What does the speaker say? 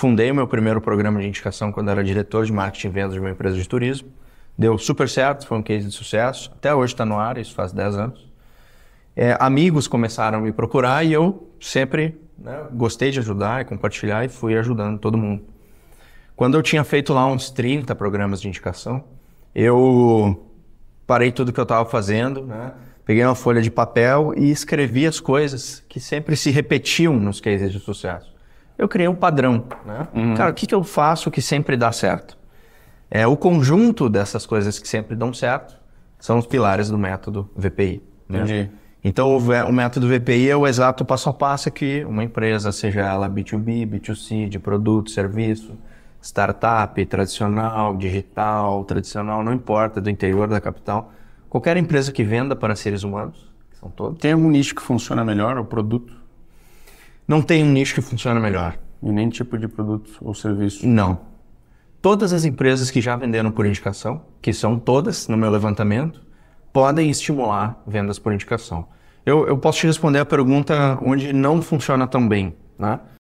Fundei o meu primeiro programa de indicação quando era diretor de marketing e vendas de uma empresa de turismo. Deu super certo, foi um case de sucesso. Até hoje está no ar, isso faz 10 anos. É, amigos começaram a me procurar e eu sempre né, gostei de ajudar e compartilhar e fui ajudando todo mundo. Quando eu tinha feito lá uns 30 programas de indicação, eu parei tudo que eu estava fazendo, né? peguei uma folha de papel e escrevi as coisas que sempre se repetiam nos cases de sucesso eu criei um padrão. Né? Uhum. Cara, o que, que eu faço que sempre dá certo? É o conjunto dessas coisas que sempre dão certo são os pilares do método VPI. Né? Entendi. Então, o, método VPI é o exato passo a passo que uma empresa, seja ela B2B, B2C, de produto, serviço, startup, tradicional, digital, tradicional, não importa, do interior da capital, qualquer empresa que venda para seres humanos, que são todos. Tem algum nicho que funciona melhor, o produto? Não tem um nicho que funciona melhor. E nem tipo de produto ou serviço? Não. Todas as empresas que já venderam por indicação, que são todas no meu levantamento, podem estimular vendas por indicação. Eu, eu posso te responder a pergunta onde não funciona tão bem, né?